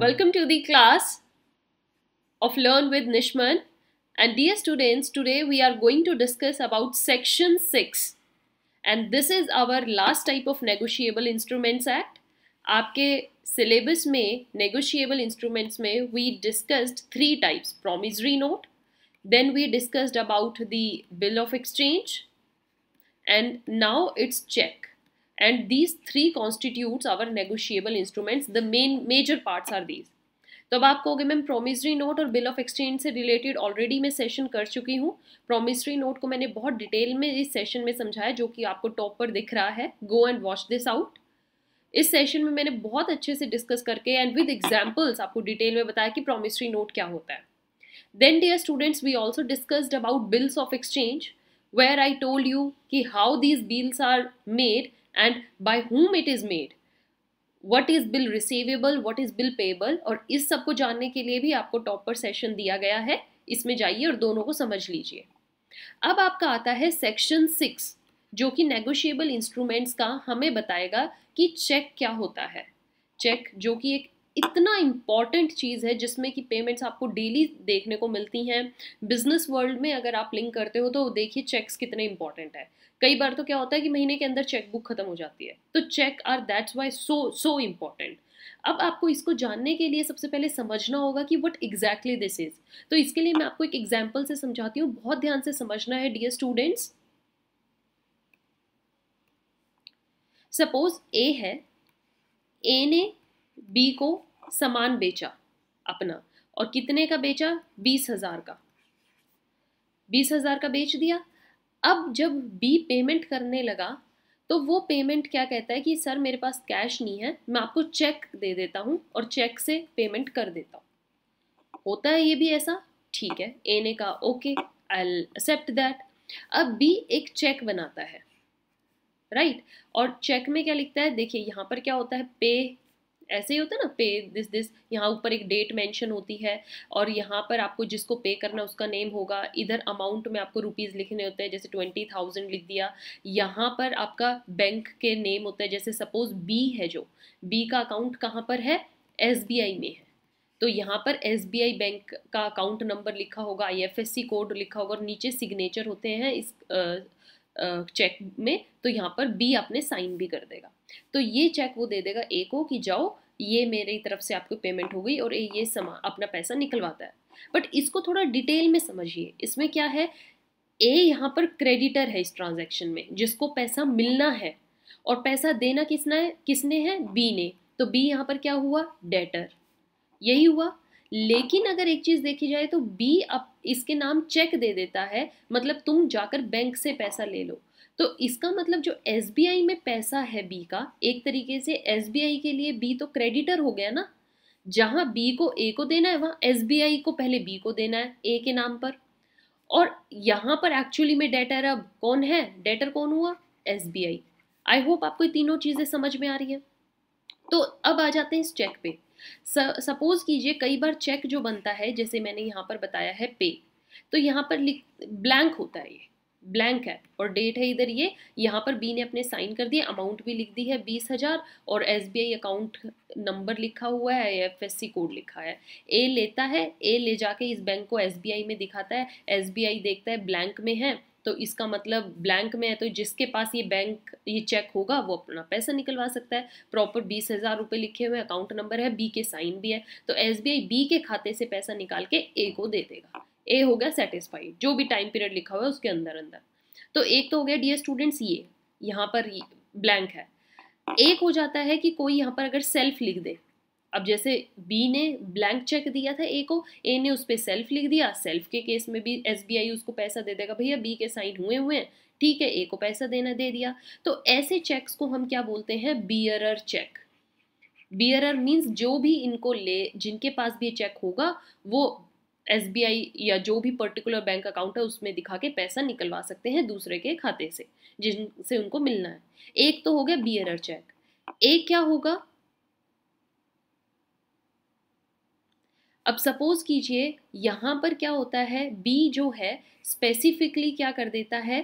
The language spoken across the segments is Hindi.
Welcome to the class of Learn with Nishman and dear students today we are going to discuss about section 6 and this is our last type of negotiable instruments act. आपके syllabus में negotiable instruments में we discussed three types promissory note then we discussed about the bill of exchange and now it's check and these three constitutes our negotiable instruments the main major parts are these तो अब आप कहोगे मैम प्रोमिसरी नोट और बिल ऑफ एक्सचेंज से रिलेटेड ऑलरेडी मैं सेशन कर चुकी हूँ प्रोमिसरी नोट को मैंने बहुत डिटेल में इस सेशन में समझाया जो कि आपको टॉप पर दिख रहा है go and watch this out इस सेशन में मैंने बहुत अच्छे से डिस्कस करके एंड विद एग्जाम्पल्स आपको डिटेल में बताया कि प्रोमिसरी नोट क्या होता है then dear students we also discussed about bills of exchange where I told you कि how these bills are made and by whom it is made what is bill receivable what is bill payable और इस सब को जानने के लिए भी आपको टॉप पर सेशन दिया गया है इसमें जाइए और दोनों को समझ लीजिए अब आपका आता है सेक्शन सिक्स जो कि नेगोशिएबल इंस्ट्रूमेंट्स का हमें बताएगा कि चेक क्या होता है चेक जो कि एक इतना इम्पॉर्टेंट चीज़ है जिसमें कि पेमेंट्स आपको डेली देखने को मिलती हैं बिजनेस वर्ल्ड में अगर आप लिंक करते हो तो देखिए चेक्स कितने इंपॉर्टेंट है कई बार तो क्या होता है कि महीने के अंदर चेक बुक खत्म हो जाती है तो cheque are that's why so so important अब आपको इसको जानने के लिए सबसे पहले समझना होगा कि वट एग्जैक्टली दिस इज तो इसके लिए मैं आपको एक एग्जाम्पल से समझाती हूँ बहुत ध्यान से समझना है डियर स्टूडेंट्स सपोज ए है ए ने बी को सामान बेचा अपना और कितने का बेचा बीस हजार का बीस हजार का बेच दिया अब जब बी पेमेंट करने लगा तो वो पेमेंट क्या कहता है कि सर मेरे पास कैश नहीं है मैं आपको चेक दे देता हूँ और चेक से पेमेंट कर देता हूँ होता है ये भी ऐसा ठीक है ए ने कहा okay I'll accept that अब बी एक चेक बनाता है राइट right? और चेक में क्या लिखता है देखिए यहाँ पर क्या होता है पे ऐसे ही होता है ना पे दिस दिस यहाँ ऊपर एक डेट मेंशन होती है और यहाँ पर आपको जिसको पे करना उसका नेम होगा इधर अमाउंट में आपको रुपीज़ लिखने होते हैं जैसे ट्वेंटी थाउजेंड लिख दिया यहाँ पर आपका बैंक के नेम होता है जैसे सपोज बी है जो बी का अकाउंट कहाँ पर है एस में है तो यहाँ पर एस बैंक का अकाउंट नंबर लिखा होगा आई कोड लिखा होगा और नीचे सिग्नेचर होते हैं इस आ, चेक में तो यहाँ पर बी आपने साइन भी कर देगा तो ये चेक वो दे देगा ए को कि जाओ ये मेरी तरफ से आपको पेमेंट हो गई और ए ये समा अपना पैसा निकलवाता है बट इसको थोड़ा डिटेल में समझिए इसमें क्या है ए यहाँ पर क्रेडिटर है इस ट्रांजेक्शन में जिसको पैसा मिलना है और पैसा देना किसना है किसने है बी ने तो बी यहाँ पर क्या हुआ डेटर यही हुआ लेकिन अगर एक चीज़ देखी जाए तो बी अब इसके नाम चेक दे देता है मतलब तुम जाकर बैंक से पैसा ले लो तो इसका मतलब जो एस में पैसा है बी का एक तरीके से एस के लिए बी तो क्रेडिटर हो गया ना जहाँ बी को ए को देना है वहाँ एस को पहले बी को देना है ए के नाम पर और यहाँ पर एक्चुअली में डेटर अब कौन है डेटर कौन हुआ एस बी आई आई होप आपको तीनों चीज़ें समझ में आ रही है तो अब आ जाते हैं इस चेक पे सपोज़ कीजिए कई बार चेक जो बनता है जैसे मैंने यहाँ पर बताया है पे तो यहाँ पर लिख ब्लैंक होता है ये ब्लैंक है और डेट है इधर ये यहाँ पर बी ने अपने साइन कर दिए अमाउंट भी लिख दी है बीस हज़ार और एस बी आई अकाउंट नंबर लिखा हुआ है एफ एस सी कोड लिखा है ए लेता है ए ले जाके इस बैंक को एस बी आई में दिखाता है एस बी आई देखता है ब्लैंक में है तो इसका मतलब ब्लैंक में है तो जिसके पास ये बैंक ये चेक होगा वो अपना पैसा निकलवा सकता है प्रॉपर बीस हज़ार रुपये लिखे हुए अकाउंट नंबर है बी के साइन भी है तो एस बी के खाते से पैसा निकाल के ए को दे देगा ए हो गया सेटिस्फाइड जो भी टाइम पीरियड लिखा हुआ है उसके अंदर अंदर तो एक तो हो गया डी स्टूडेंट्स ये यहाँ पर ब्लैंक है एक हो जाता है कि कोई यहाँ पर अगर सेल्फ लिख दे अब जैसे बी ने ब्लैंक चेक दिया था ए को ए ने उस पर सेल्फ लिख दिया सेल्फ के केस में भी एस उसको पैसा दे देगा भैया बी के साइन हुए हुए हैं ठीक है ए को पैसा देना दे दिया तो ऐसे चेक्स को हम क्या बोलते हैं बियरर चेक बियरर मीन्स जो भी इनको ले जिनके पास भी चेक होगा वो एस या जो भी पर्टिकुलर बैंक अकाउंट है उसमें दिखा के पैसा निकलवा सकते हैं दूसरे के खाते से जिनसे उनको मिलना है एक तो हो गया बियरर चेक एक क्या होगा अब सपोज कीजिए यहाँ पर क्या होता है बी जो है स्पेसिफिकली क्या कर देता है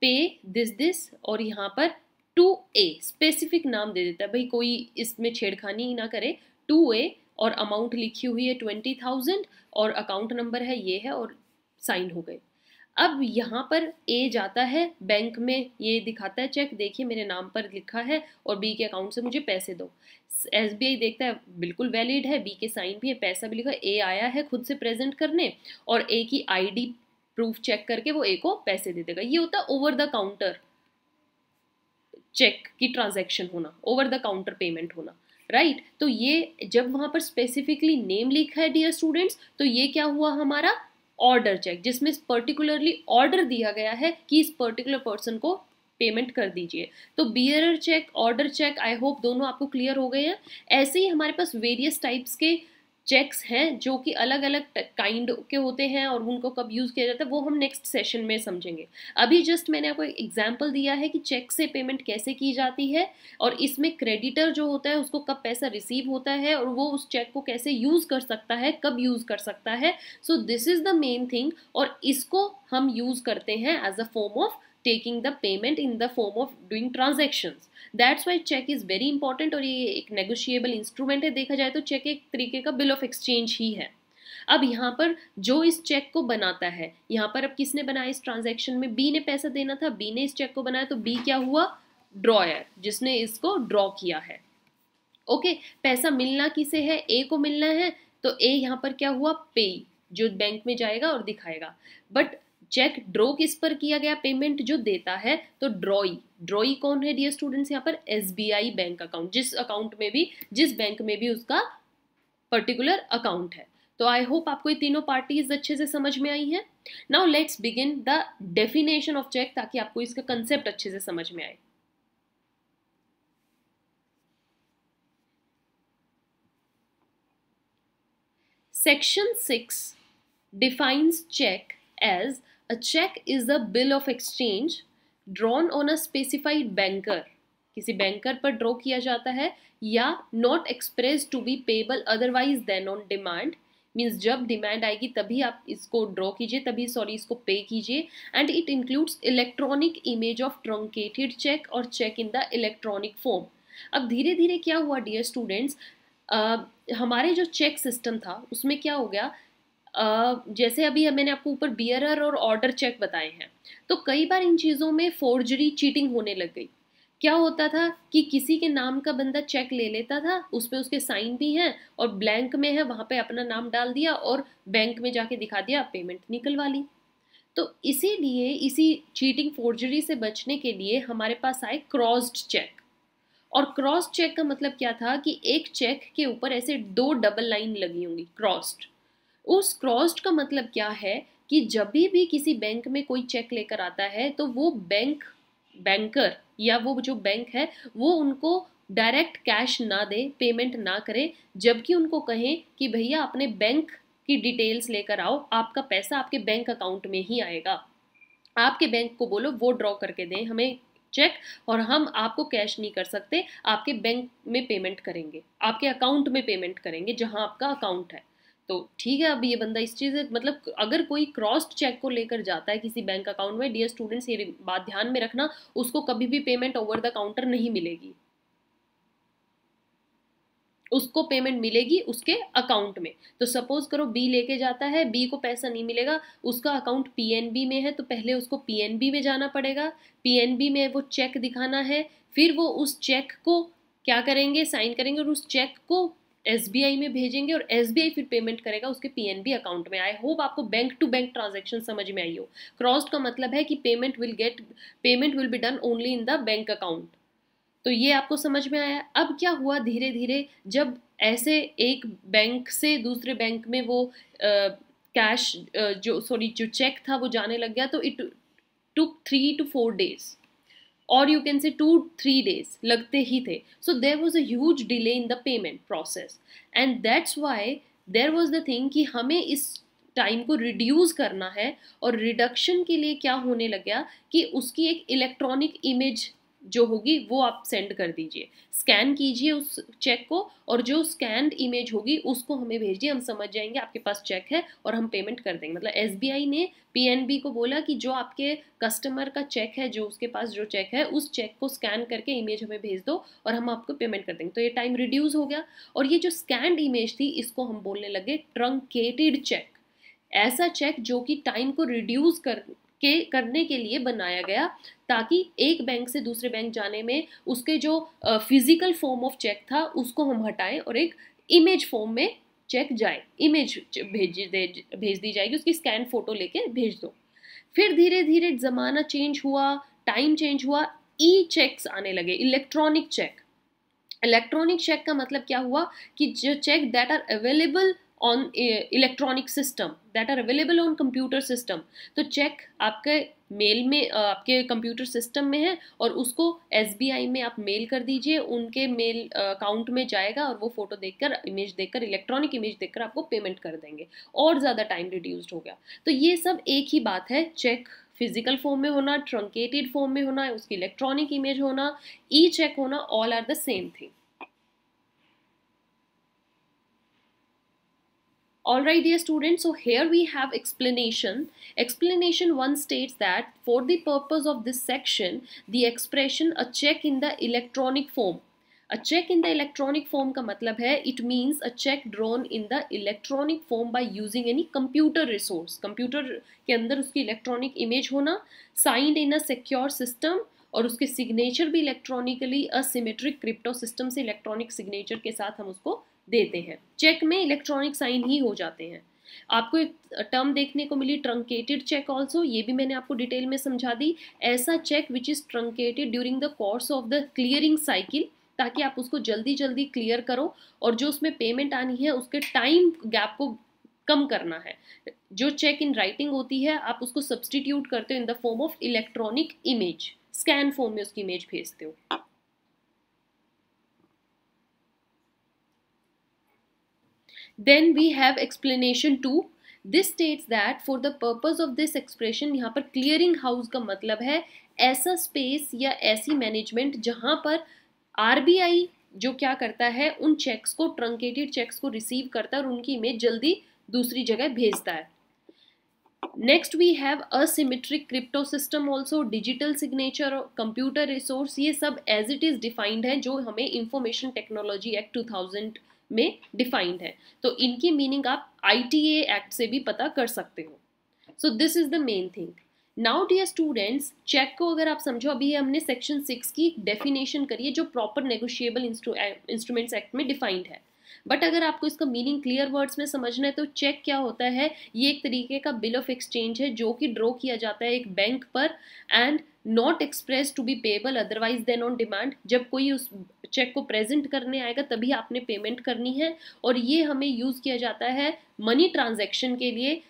पे दिस दिस और यहाँ पर टू ए स्पेसिफिक नाम दे देता है भाई कोई इसमें छेड़खानी ना करे टू ए और अमाउंट लिखी हुई है ट्वेंटी थाउजेंड और अकाउंट नंबर है ये है और साइन हो गए अब यहाँ पर ए जाता है बैंक में ये दिखाता है चेक देखिए मेरे नाम पर लिखा है और बी के अकाउंट से मुझे पैसे दो एस देखता है बिल्कुल वैलिड है बी के साइन भी है पैसा भी लिखा ए आया है खुद से प्रेजेंट करने और ए की आई प्रूफ चेक करके वो ए को पैसे दे देगा ये होता है ओवर द काउंटर चेक की ट्रांजैक्शन होना ओवर द काउंटर पेमेंट होना राइट right? तो ये जब वहाँ पर स्पेसिफिकली नेम लिखा है डियर स्टूडेंट्स तो ये क्या हुआ हमारा ऑर्डर चेक जिसमें पर्टिकुलरली ऑर्डर दिया गया है कि इस पर्टिकुलर पर्सन को पेमेंट कर दीजिए तो bearer cheque order cheque I hope दोनों आपको क्लियर हो गए हैं ऐसे ही हमारे पास वेरियस टाइप्स के चेक्स हैं जो कि अलग अलग काइंड के होते हैं और उनको कब यूज़ किया जाता है वो हम नेक्स्ट सेशन में समझेंगे अभी जस्ट मैंने आपको एक एग्जाम्पल दिया है कि चेक से पेमेंट कैसे की जाती है और इसमें क्रेडिटर जो होता है उसको कब पैसा रिसीव होता है और वो उस चेक को कैसे यूज़ कर सकता है कब यूज़ कर सकता है so this is the main thing और इसको हम यूज़ करते हैं as a form of taking the payment in the form of doing transactions that's why cheque is very important और ये एक negotiable इंस्ट्रूमेंट है देखा जाए तो चेक एक तरीके का बिल ऑफ एक्सचेंज ही है अब यहाँ पर जो इस चेक को बनाता है यहाँ पर अब किसने बनाया इस ट्रांजैक्शन में बी ने पैसा देना था बी ने इस चेक को बनाया तो बी क्या हुआ ड्रॉयर जिसने इसको ड्रॉ किया है ओके okay, पैसा मिलना किसे है ए को मिलना है तो ए यहाँ पर क्या हुआ पे जो बैंक में जाएगा और दिखाएगा बट चेक ड्रॉ किस पर किया गया पेमेंट जो देता है तो ड्रॉई ड्रॉई कौन है डियर स्टूडेंट्स यहाँ पर एस बैंक अकाउंट जिस अकाउंट में भी जिस बैंक में भी उसका पर्टिकुलर अकाउंट है तो आई होप आपको ये तीनों पार्टीज अच्छे से समझ में आई हैं now let's begin the definition of cheque ताकि आपको इसका कंसेप्ट अच्छे से समझ में आए section six defines cheque as A check is the bill of exchange drawn on a specified banker. किसी बैंकर पर ड्रॉ किया जाता है या not express to be payable otherwise then on demand means जब डिमांड आएगी तभी आप इसको ड्रॉ कीजिए तभी सॉरी इसको पे कीजिए and it includes electronic image of truncated cheque और cheque in the electronic form अब धीरे धीरे क्या हुआ डियर स्टूडेंट्स हमारे जो चेक सिस्टम था उसमें क्या हो गया जैसे अभी मैंने आपको ऊपर बियरर और ऑर्डर चेक बताए हैं तो कई बार इन चीज़ों में फोर्जरी चीटिंग होने लग गई क्या होता था कि किसी के नाम का बंदा चेक ले लेता था उस पर उसके साइन भी हैं और ब्लैंक में है वहाँ पे अपना नाम डाल दिया और बैंक में जाके दिखा दिया पेमेंट निकलवा ली तो इसीलिए इसी चीटिंग फोर्जरी से बचने के लिए हमारे पास आए क्रॉस्ड चेक और क्रॉस चेक का मतलब क्या था कि एक चेक के ऊपर ऐसे दो डबल लाइन लगी होंगी क्रॉस्ड उस क्रॉस्ड का मतलब क्या है कि जब भी किसी बैंक में कोई चेक लेकर आता है तो वो बैंक बैंकर या वो जो बैंक है वो उनको डायरेक्ट कैश ना दे पेमेंट ना करे जबकि उनको कहें कि भैया अपने बैंक की डिटेल्स लेकर आओ आपका पैसा आपके बैंक अकाउंट में ही आएगा आपके बैंक को बोलो वो ड्रॉ करके दें हमें चेक और हम आपको कैश नहीं कर सकते आपके बैंक में पेमेंट करेंगे आपके अकाउंट में पेमेंट करेंगे जहां आपका अकाउंट है तो ठीक है अब ये बंदा इस चीज़ मतलब अगर कोई क्रॉस्ड चेक को लेकर जाता है किसी बैंक अकाउंट में डियर स्टूडेंट्स ये बात ध्यान में रखना उसको कभी भी पेमेंट ओवर द काउंटर नहीं मिलेगी उसको पेमेंट मिलेगी उसके अकाउंट में तो सपोज करो बी लेके जाता है बी को पैसा नहीं मिलेगा उसका अकाउंट पीएनबी में है तो पहले उसको पीएनबी में जाना पड़ेगा पीएनबी में वो चेक दिखाना है फिर वो उस चेक को क्या करेंगे साइन करेंगे और उस चेक को एस में भेजेंगे और एस फिर पेमेंट करेगा उसके पी अकाउंट में आई होप आपको बैंक टू बैंक ट्रांजेक्शन समझ में आई हो क्रॉस्ड का मतलब है कि payment will get payment will be done only in the bank account तो ये आपको समझ में आया अब क्या हुआ धीरे धीरे जब ऐसे एक बैंक से दूसरे बैंक में वो कैश uh, uh, जो सॉरी जो चेक था वो जाने लग गया तो it took three to four days और you can say two three days लगते ही थे so there was a delay in the payment process and that's why there was the thing कि हमें इस टाइम को रिड्यूस करना है और रिडक्शन के लिए क्या होने लग गया कि उसकी एक इलेक्ट्रॉनिक इमेज जो होगी वो आप सेंड कर दीजिए स्कैन कीजिए उस चेक को और जो स्कैन इमेज होगी उसको हमें भेजिए हम समझ जाएंगे आपके पास चेक है और हम पेमेंट कर देंगे मतलब एस ने पी को बोला कि जो आपके कस्टमर का चेक है जो उसके पास जो चेक है उस चेक को स्कैन करके इमेज हमें भेज दो और हम आपको पेमेंट कर देंगे तो ये टाइम रिड्यूस हो गया और ये जो स्कैंड इमेज थी इसको हम बोलने लगे ट्रंकेटेड चेक ऐसा चेक जो कि टाइम को रिड्यूस कर के करने के लिए बनाया गया ताकि एक बैंक से दूसरे बैंक जाने में उसके जो फिजिकल फॉर्म ऑफ चेक था उसको हम हटाएं और एक इमेज फॉर्म में चेक जाए इमेज भेज दे भेज दी जाएगी उसकी स्कैन फोटो लेके भेज दो फिर धीरे धीरे ज़माना चेंज हुआ टाइम चेंज हुआ ई चेक्स आने लगे इलेक्ट्रॉनिक चेक इलेक्ट्रॉनिक चेक का मतलब क्या हुआ कि जो cheque that are available on electronic system that are available on computer system तो चेक आपके मेल में आपके कंप्यूटर सिस्टम में है और उसको एस में आप मेल कर दीजिए उनके मेल अकाउंट में जाएगा और वो फोटो देखकर इमेज देखकर इलेक्ट्रॉनिक इमेज देखकर आपको पेमेंट कर देंगे और ज़्यादा टाइम रिड्यूस्ड हो गया तो ये सब एक ही बात है चेक फिजिकल फॉर्म में होना ट्रंकेटेड फॉर्म में होना उसकी इलेक्ट्रॉनिक इमेज होना ई चेक होना all are the same thing all right dear students, so here we have explanation. Explanation one states that for the purpose of this section, the expression a check in the electronic form. A check in the electronic form ka matlab hai it means a check drawn in the electronic form by using any computer resource. Computer ke andar uski electronic image hona signed in a secure system और उसके सिग्नेचर भी इलेक्ट्रॉनिकली असिमेट्रिक क्रिप्टो सिस्टम से इलेक्ट्रॉनिक सिग्नेचर के साथ हम उसको देते हैं चेक में इलेक्ट्रॉनिक साइन ही हो जाते हैं आपको एक टर्म देखने को मिली ट्रंकेटेड चेक ऑल्सो ये भी मैंने आपको डिटेल में समझा दी ऐसा cheque which is truncated during the course of the clearing cycle ताकि आप उसको जल्दी जल्दी क्लियर करो और जो उसमें पेमेंट आनी है उसके टाइम गैप को कम करना है जो चेक इन राइटिंग होती है आप उसको सब्सटीट्यूट करते हो in the form of electronic image scan form में उसकी इमेज भेजते हो then we have explanation to this states that for the purpose of this expression यहाँ पर क्लियरिंग हाउस का मतलब है ऐसा स्पेस या ऐसी मैनेजमेंट जहाँ पर आई जो क्या करता है उन चेक्स को ट्रंकेटेड चेक्स को रिसीव करता है और उनकी इमेज जल्दी दूसरी जगह भेजता है next we have asymmetric crypto system also digital signature और कंप्यूटर रिसोर्स ये सब एज इट इज़ डिफाइंड है जो हमें information technology act two thousand में डिफाइंड है तो इनकी मीनिंग आप आई एक्ट से भी पता कर सकते हो so this is the main thing now dear students cheque को अगर आप समझो अभी हमने सेक्शन सिक्स की डेफिनेशन करी है जो प्रॉपर नेगोशिएबल इंस्ट्रूमेंट्स एक्ट में डिफाइंड है बट अगर आपको इसका मीनिंग क्लियर वर्ड्स में समझना है तो चेक क्या होता है ये एक तरीके का बिल ऑफ एक्सचेंज है जो कि ड्रॉ किया जाता है एक बैंक पर and not express to be payable otherwise then on demand जब कोई उस चेक को प्रेजेंट करने आएगा तभी आपने पेमेंट करनी है और ये हमें यूज़ किया जाता है मनी ट्रांजेक्शन के लिए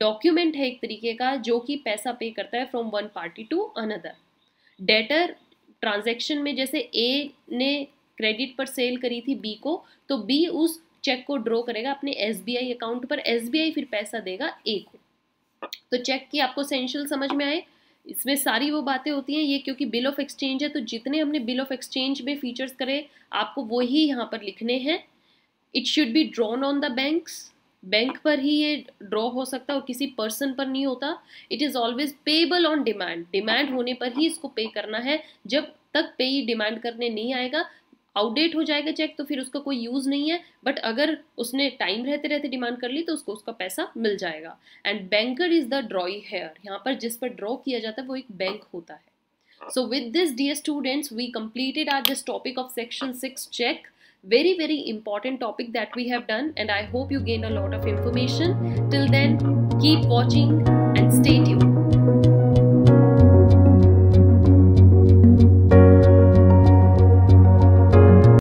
डॉक्यूमेंट है एक तरीके का जो कि पैसा पे करता है from one party to another debtor transaction में जैसे ए ने क्रेडिट पर सेल करी थी बी को तो बी उस चेक को ड्रॉ करेगा अपने एस अकाउंट पर एस फिर पैसा देगा ए को तो चेक की आपको सेंशियल समझ में आए इसमें सारी वो बातें होती हैं ये क्योंकि बिल ऑफ एक्सचेंज है तो जितने हमने बिल ऑफ एक्सचेंज में फीचर्स करे आपको वो ही यहाँ पर लिखने हैं it should be drawn on the banks bank पर ही ये ड्रॉ हो सकता और किसी पर्सन पर नहीं होता it is always payable on demand demand होने पर ही इसको पे करना है जब तक पे ही डिमांड करने नहीं आएगा आउटडेट हो जाएगा चेक तो फिर उसका कोई यूज़ नहीं है बट अगर उसने टाइम रहते रहते डिमांड कर ली तो उसको उसका पैसा मिल जाएगा and banker is the drawee here यहाँ पर जिस पर ड्रॉ किया जाता है वो एक बैंक होता है so with this dear students we completed are this topic of section six cheque very very important topic that we have done and i hope you gain a lot of information till then keep watching and stay tuned